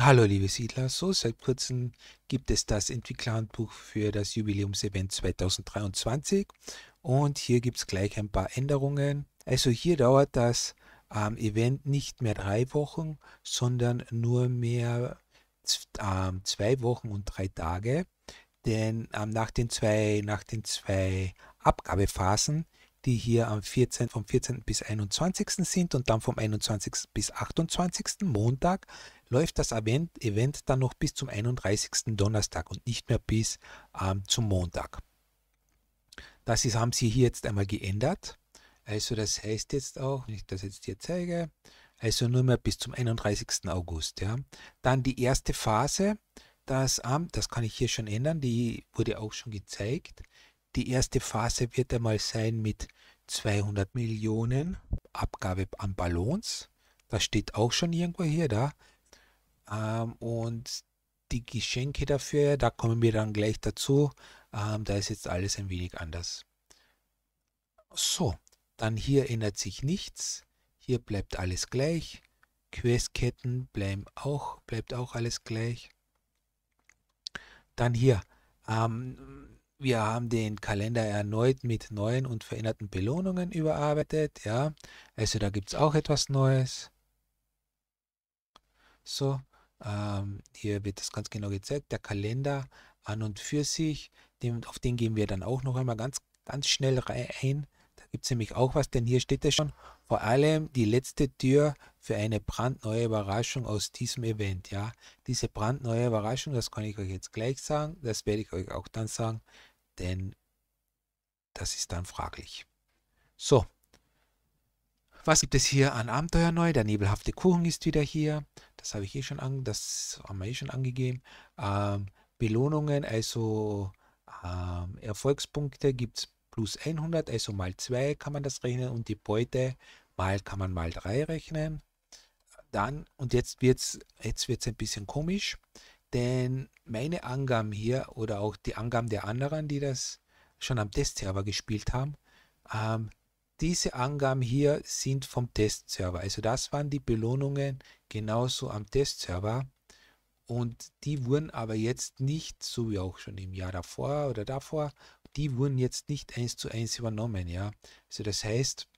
Hallo liebe Siedler, so seit kurzem gibt es das Entwicklerhandbuch für das Jubiläumsevent 2023 und hier gibt es gleich ein paar Änderungen. Also hier dauert das ähm, Event nicht mehr drei Wochen, sondern nur mehr ähm, zwei Wochen und drei Tage, denn ähm, nach, den zwei, nach den zwei Abgabephasen die hier am 14, vom 14. bis 21. sind und dann vom 21. bis 28. Montag läuft das Event, Event dann noch bis zum 31. Donnerstag und nicht mehr bis ähm, zum Montag. Das ist, haben sie hier jetzt einmal geändert. Also das heißt jetzt auch, wenn ich das jetzt hier zeige, also nur mehr bis zum 31. August. Ja. Dann die erste Phase, das, ähm, das kann ich hier schon ändern, die wurde auch schon gezeigt. Die erste Phase wird einmal sein mit 200 Millionen Abgabe an Ballons. Das steht auch schon irgendwo hier da. Ähm, und die Geschenke dafür, da kommen wir dann gleich dazu. Ähm, da ist jetzt alles ein wenig anders. So, dann hier ändert sich nichts. Hier bleibt alles gleich. Questketten bleiben auch, bleibt auch alles gleich. Dann hier, ähm, wir haben den Kalender erneut mit neuen und veränderten Belohnungen überarbeitet. Ja, also da gibt es auch etwas Neues. So, ähm, hier wird das ganz genau gezeigt. Der Kalender an und für sich, dem, auf den gehen wir dann auch noch einmal ganz, ganz schnell rein gibt es nämlich auch was, denn hier steht es schon, vor allem die letzte Tür für eine brandneue Überraschung aus diesem Event. Ja, diese brandneue Überraschung, das kann ich euch jetzt gleich sagen, das werde ich euch auch dann sagen, denn das ist dann fraglich. So, was gibt es hier an Abenteuer neu? Der nebelhafte Kuchen ist wieder hier. Das habe ich eh schon, an, das haben wir eh schon angegeben. Ähm, Belohnungen, also ähm, Erfolgspunkte gibt es plus 100, also mal 2 kann man das rechnen und die Beute mal kann man mal 3 rechnen. Dann, und jetzt wird es jetzt wird's ein bisschen komisch, denn meine Angaben hier oder auch die Angaben der anderen, die das schon am Testserver gespielt haben, ähm, diese Angaben hier sind vom Testserver. Also das waren die Belohnungen genauso am Testserver. Und die wurden aber jetzt nicht, so wie auch schon im Jahr davor oder davor, die wurden jetzt nicht eins zu eins übernommen, ja. Also das heißt,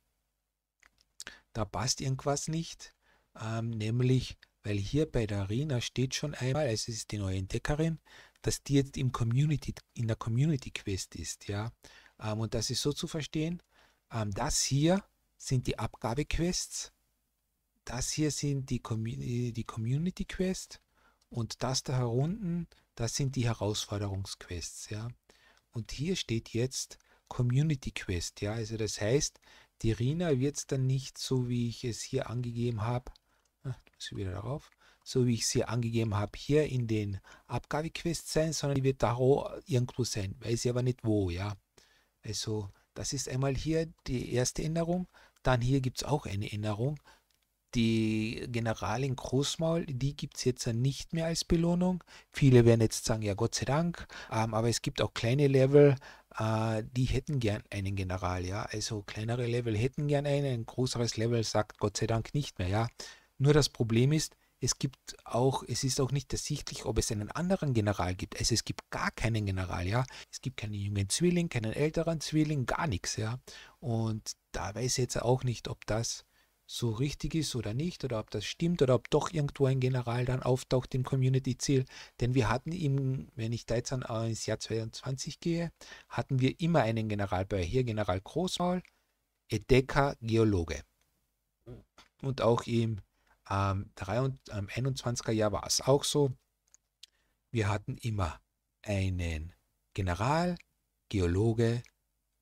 da passt irgendwas nicht, ähm, nämlich weil hier bei der Arena steht schon einmal, also es ist die neue Entdeckerin, dass die jetzt im Community, in der Community Quest ist, ja. Ähm, und das ist so zu verstehen, ähm, das hier sind die Abgabequests, das hier sind die, Community, äh, die Community Quest und das da herunten, das sind die Herausforderungsquests, ja. Und hier steht jetzt Community Quest. Ja, also das heißt, die Rina wird dann nicht so, wie ich es hier angegeben habe. Ah, muss ich wieder darauf so wie ich es hier angegeben habe, hier in den Abgabequests sein, sondern die wird da irgendwo sein. Weiß ich aber nicht wo, ja. Also, das ist einmal hier die erste Änderung. Dann hier gibt es auch eine Änderung die Generalin Großmaul, die gibt es jetzt nicht mehr als Belohnung. Viele werden jetzt sagen, ja Gott sei Dank, ähm, aber es gibt auch kleine Level, äh, die hätten gern einen General, ja. Also kleinere Level hätten gern einen, ein größeres Level sagt Gott sei Dank nicht mehr, ja. Nur das Problem ist, es gibt auch, es ist auch nicht ersichtlich, ob es einen anderen General gibt. Also es gibt gar keinen General, ja. Es gibt keinen jungen Zwilling, keinen älteren Zwilling, gar nichts, ja. Und da weiß ich jetzt auch nicht, ob das so richtig ist oder nicht oder ob das stimmt oder ob doch irgendwo ein General dann auftaucht im Community-Ziel. Denn wir hatten im, wenn ich da jetzt an, äh, ins Jahr 22 gehe, hatten wir immer einen General bei hier, General Großmaul, Edeka Geologe. Und auch im ähm, 21er ähm, Jahr war es auch so. Wir hatten immer einen General, Geologe,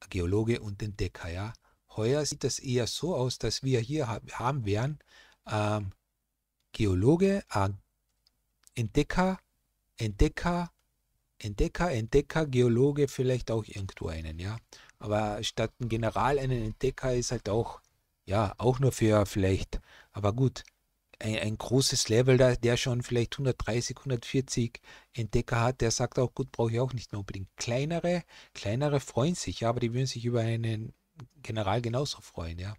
Geologe und Entdecker, ja. Heuer sieht es eher so aus, dass wir hier haben werden ähm, Geologe, äh, Entdecker, Entdecker, Entdecker, Entdecker, Geologe, vielleicht auch irgendwo einen, ja. Aber statt ein General einen Entdecker ist halt auch, ja, auch nur für vielleicht, aber gut, ein, ein großes Level, da, der schon vielleicht 130, 140 Entdecker hat, der sagt auch, gut, brauche ich auch nicht mehr unbedingt. Kleinere, kleinere freuen sich, ja, aber die würden sich über einen General genauso freuen, ja.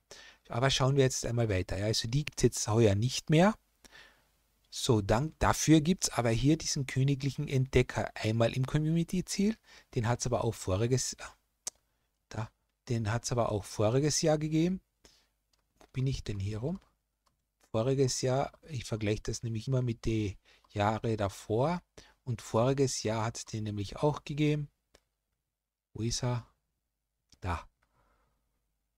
Aber schauen wir jetzt einmal weiter. Ja. Also die gibt es jetzt heuer nicht mehr. So, dank dafür gibt es aber hier diesen königlichen Entdecker einmal im Community-Ziel. Den hat es aber auch voriges ah, da, den hat es aber auch voriges Jahr gegeben. Wo bin ich denn hier rum? Voriges Jahr, ich vergleiche das nämlich immer mit den Jahren davor. Und voriges Jahr hat es den nämlich auch gegeben. Wo ist er? Da.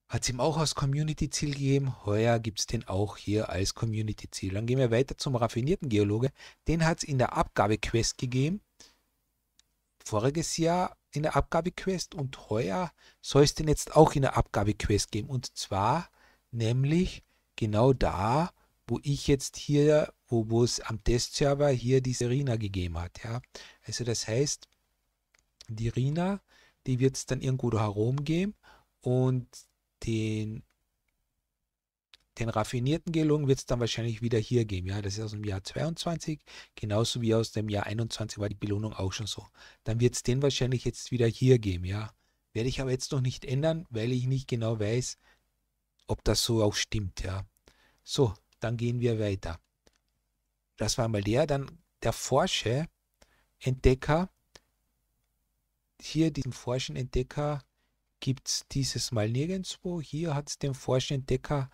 Hat es ihm auch als Community-Ziel gegeben. Heuer gibt es den auch hier als Community-Ziel. Dann gehen wir weiter zum raffinierten Geologe. Den hat es in der Abgabe-Quest gegeben. Voriges Jahr in der Abgabe-Quest und heuer soll es den jetzt auch in der Abgabe-Quest geben. Und zwar nämlich genau da, wo ich jetzt hier, wo, es am Testserver hier diese Rina gegeben hat. Ja. Also das heißt, die Rina, die wird es dann irgendwo da herum und den, den raffinierten Gelungen wird es dann wahrscheinlich wieder hier geben. Ja, das ist aus dem Jahr 22, genauso wie aus dem Jahr 21 war die Belohnung auch schon so. Dann wird es den wahrscheinlich jetzt wieder hier geben. Ja, werde ich aber jetzt noch nicht ändern, weil ich nicht genau weiß, ob das so auch stimmt. Ja, so, dann gehen wir weiter. Das war mal der. Dann der Forscher, Entdecker, hier diesen Forschen Entdecker gibt es dieses Mal nirgendwo. Hier hat es den forschenden Forschentdecker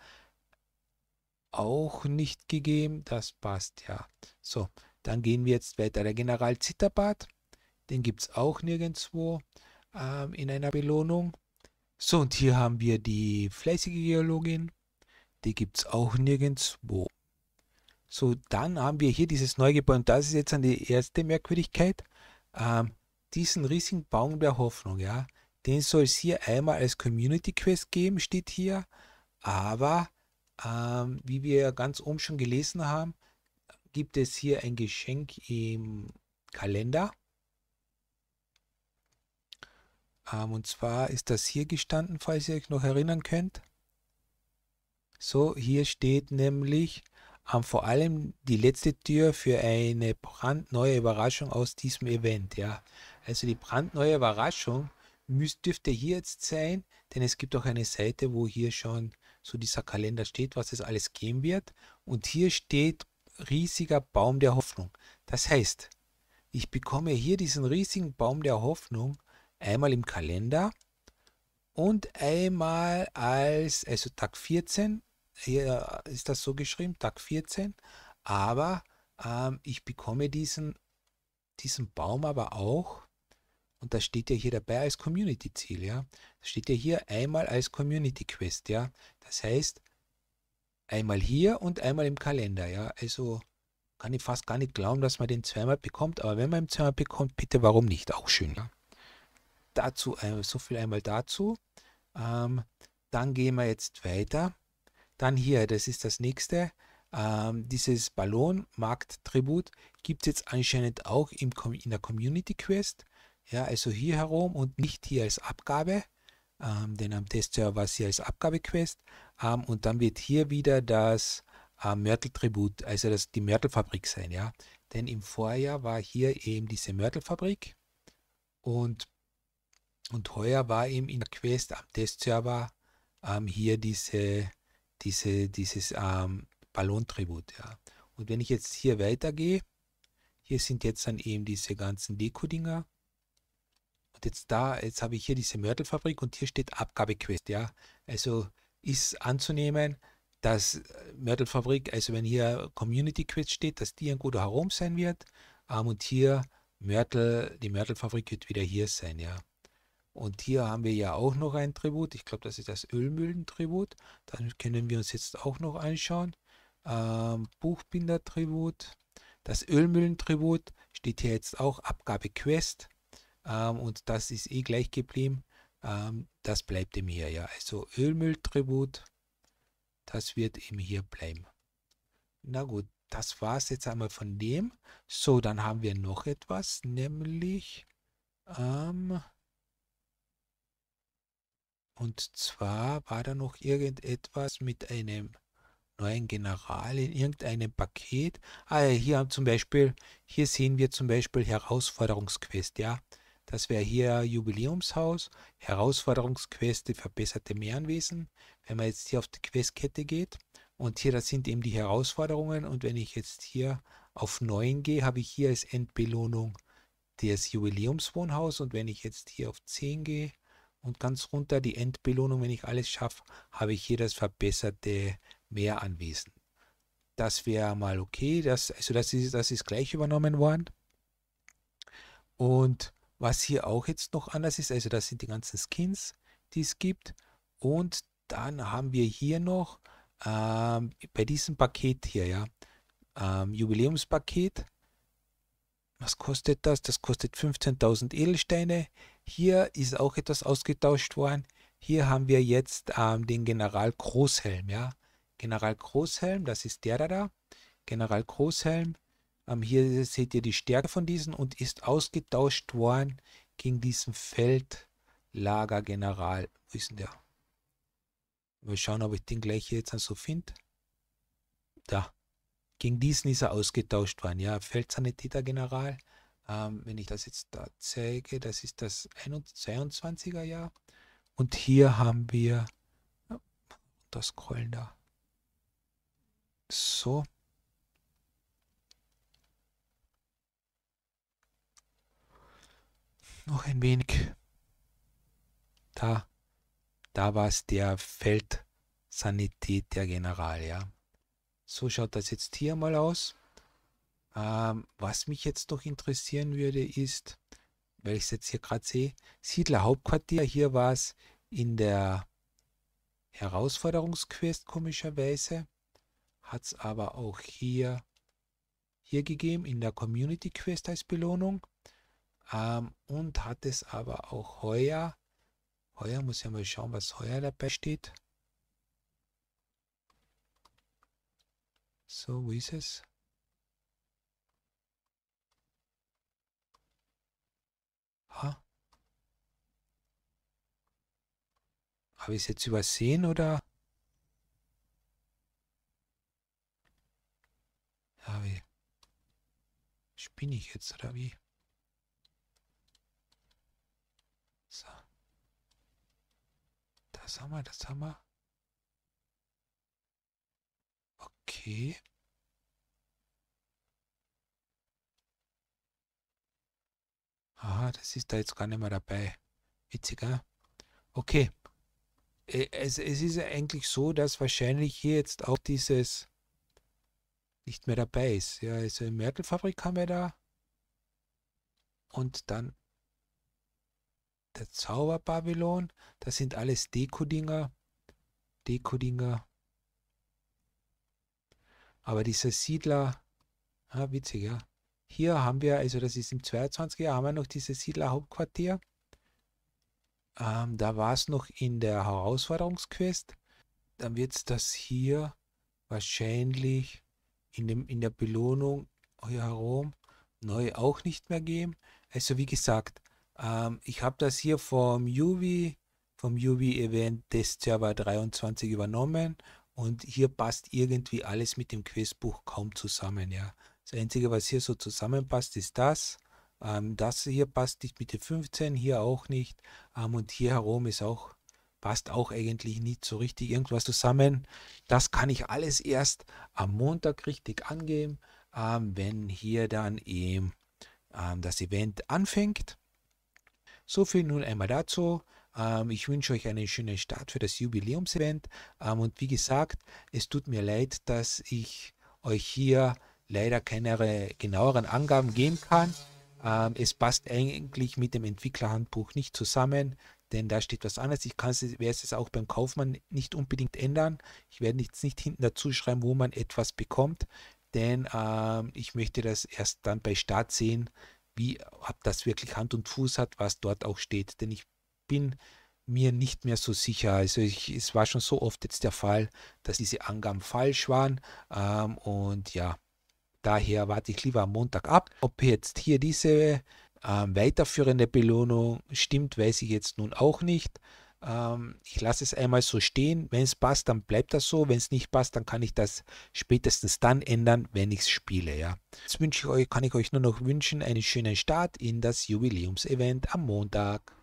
auch nicht gegeben. Das passt ja. So, dann gehen wir jetzt weiter. Der General Zitterbart, den gibt es auch nirgendwo ähm, in einer Belohnung. So, und hier haben wir die fleißige Geologin. Die gibt es auch nirgendwo. So, dann haben wir hier dieses Neugeborene. Und das ist jetzt an die erste Merkwürdigkeit. Ähm, diesen riesigen Baum der Hoffnung, ja. Den soll es hier einmal als Community Quest geben, steht hier. Aber, ähm, wie wir ja ganz oben schon gelesen haben, gibt es hier ein Geschenk im Kalender. Ähm, und zwar ist das hier gestanden, falls ihr euch noch erinnern könnt. So, hier steht nämlich ähm, vor allem die letzte Tür für eine brandneue Überraschung aus diesem Event. Ja. Also die brandneue Überraschung müsst, dürfte hier jetzt sein, denn es gibt auch eine Seite, wo hier schon so dieser Kalender steht, was es alles geben wird. Und hier steht riesiger Baum der Hoffnung. Das heißt, ich bekomme hier diesen riesigen Baum der Hoffnung einmal im Kalender und einmal als, also Tag 14, hier ist das so geschrieben, Tag 14, aber ähm, ich bekomme diesen, diesen Baum aber auch und da steht ja hier dabei als Community-Ziel, ja. Das steht ja hier einmal als Community-Quest, ja. Das heißt, einmal hier und einmal im Kalender, ja. Also kann ich fast gar nicht glauben, dass man den zweimal bekommt, aber wenn man ihn zweimal bekommt, bitte warum nicht? Auch schön, ja. Dazu, äh, so viel einmal dazu. Ähm, dann gehen wir jetzt weiter. Dann hier, das ist das nächste. Ähm, dieses Ballon-Markt-Tribut gibt es jetzt anscheinend auch im, in der Community Quest. Ja, also hier herum und nicht hier als Abgabe, ähm, denn am Testserver war es hier als Abgabequest. Ähm, und dann wird hier wieder das ähm, Mörtel-Tribut, also das, die Mörtelfabrik sein. Ja? Denn im Vorjahr war hier eben diese Mörtelfabrik und, und heuer war eben in der Quest am Testserver ähm, hier diese, diese, dieses ähm, Ballontribut. Ja? Und wenn ich jetzt hier weitergehe, hier sind jetzt dann eben diese ganzen Deko-Dinger jetzt da, jetzt habe ich hier diese Mörtelfabrik und hier steht Abgabequest, ja. Also ist anzunehmen, dass äh, Mörtelfabrik, also wenn hier Community Quest steht, dass die ein guter Harum sein wird ähm, und hier Mörtel, die Mörtelfabrik wird wieder hier sein, ja. Und hier haben wir ja auch noch ein Tribut. Ich glaube, das ist das Ölmühlen-Tribut, Das können wir uns jetzt auch noch anschauen. Ähm, Buchbinder-Tribut. Das Ölmühlen-Tribut steht hier jetzt auch Abgabe Quest ähm, und das ist eh gleich geblieben. Ähm, das bleibt ihm hier, ja. Also Ölmülltribut, das wird ihm hier bleiben. Na gut, das war es jetzt einmal von dem. So, dann haben wir noch etwas, nämlich ähm, und zwar war da noch irgendetwas mit einem neuen General in irgendeinem Paket. Ah, ja, hier haben zum Beispiel, hier sehen wir zum Beispiel Herausforderungsquest, ja. Das wäre hier Jubiläumshaus, Herausforderungsquest, verbesserte Meeranwesen. Wenn man jetzt hier auf die Questkette geht und hier, das sind eben die Herausforderungen und wenn ich jetzt hier auf 9 gehe, habe ich hier als Endbelohnung das Jubiläumswohnhaus und wenn ich jetzt hier auf 10 gehe und ganz runter die Endbelohnung, wenn ich alles schaffe, habe ich hier das verbesserte Meeranwesen. Das wäre mal okay, das, also das ist, das ist gleich übernommen worden. Und was hier auch jetzt noch anders ist, also das sind die ganzen Skins, die es gibt. Und dann haben wir hier noch ähm, bei diesem Paket hier, ja, ähm, Jubiläumspaket. Was kostet das? Das kostet 15.000 Edelsteine. Hier ist auch etwas ausgetauscht worden. Hier haben wir jetzt ähm, den General Großhelm, ja. General Großhelm, das ist der da da. General Großhelm ähm, hier seht ihr die Stärke von diesen und ist ausgetauscht worden gegen diesen Feldlagergeneral. Wo ist denn der? Mal schauen, ob ich den gleich hier jetzt so finde. Da. Gegen diesen ist er ausgetauscht worden. Ja, Feldsanitätergeneral. Ähm, wenn ich das jetzt da zeige, das ist das 22er Jahr. Und hier haben wir oh, das Scrollen da. So. noch ein wenig. Da, da war es der Feldsanität der General, ja. So schaut das jetzt hier mal aus. Ähm, was mich jetzt noch interessieren würde, ist, weil ich es jetzt hier gerade sehe, Siedler Hauptquartier, hier war es in der Herausforderungsquest komischerweise, hat es aber auch hier, hier gegeben, in der Community Quest als Belohnung ähm, und hat es aber auch heuer. Heuer muss ich mal schauen, was heuer dabei steht. So, wo ist es? Ha? Habe ich es jetzt übersehen oder? Ja, wie? Spinne ich jetzt oder wie? Das haben wir, das haben wir. Okay. Aha, das ist da jetzt gar nicht mehr dabei. Witziger. Okay. Äh, es, es ist eigentlich so, dass wahrscheinlich hier jetzt auch dieses nicht mehr dabei ist. Ja, also Mörtelfabrik haben wir da. Und dann der Zauber Babylon. Das sind alles Dekodinger. Dekodinger. Aber dieser Siedler, ah, witzig, ja. Hier haben wir, also das ist im 22. Jahr, haben wir noch dieses Siedler-Hauptquartier. Ähm, da war es noch in der Herausforderungsquest. Dann wird es das hier wahrscheinlich in, dem, in der Belohnung hier herum neu auch nicht mehr geben. Also wie gesagt, ähm, ich habe das hier vom Yubi, vom Yubi-Event Test Server 23 übernommen und hier passt irgendwie alles mit dem Questbuch kaum zusammen. Ja. Das Einzige, was hier so zusammenpasst, ist das. Ähm, das hier passt nicht mit den 15, hier auch nicht. Ähm, und hier herum ist auch, passt auch eigentlich nicht so richtig irgendwas zusammen. Das kann ich alles erst am Montag richtig angeben, ähm, wenn hier dann eben ähm, das Event anfängt. So viel nun einmal dazu. Ähm, ich wünsche euch einen schönen Start für das Jubiläumsevent. Ähm, und wie gesagt, es tut mir leid, dass ich euch hier leider keine genaueren Angaben geben kann. Ähm, es passt eigentlich mit dem Entwicklerhandbuch nicht zusammen, denn da steht was anderes. Ich kann es, es auch beim Kaufmann nicht unbedingt ändern. Ich werde jetzt nicht hinten dazu schreiben, wo man etwas bekommt, denn ich möchte das erst dann bei Start sehen, wie, ob das wirklich Hand und Fuß hat, was dort auch steht. Denn ich bin mir nicht mehr so sicher. Also ich, es war schon so oft jetzt der Fall, dass diese Angaben falsch waren. Ähm, und ja, daher warte ich lieber am Montag ab. Ob jetzt hier diese ähm, weiterführende Belohnung stimmt, weiß ich jetzt nun auch nicht. Ähm, ich lasse es einmal so stehen. Wenn es passt, dann bleibt das so. Wenn es nicht passt, dann kann ich das spätestens dann ändern, wenn ich es spiele. Ja. Jetzt wünsche ich euch, kann ich euch nur noch wünschen, einen schönen Start in das Jubiläumsevent am Montag.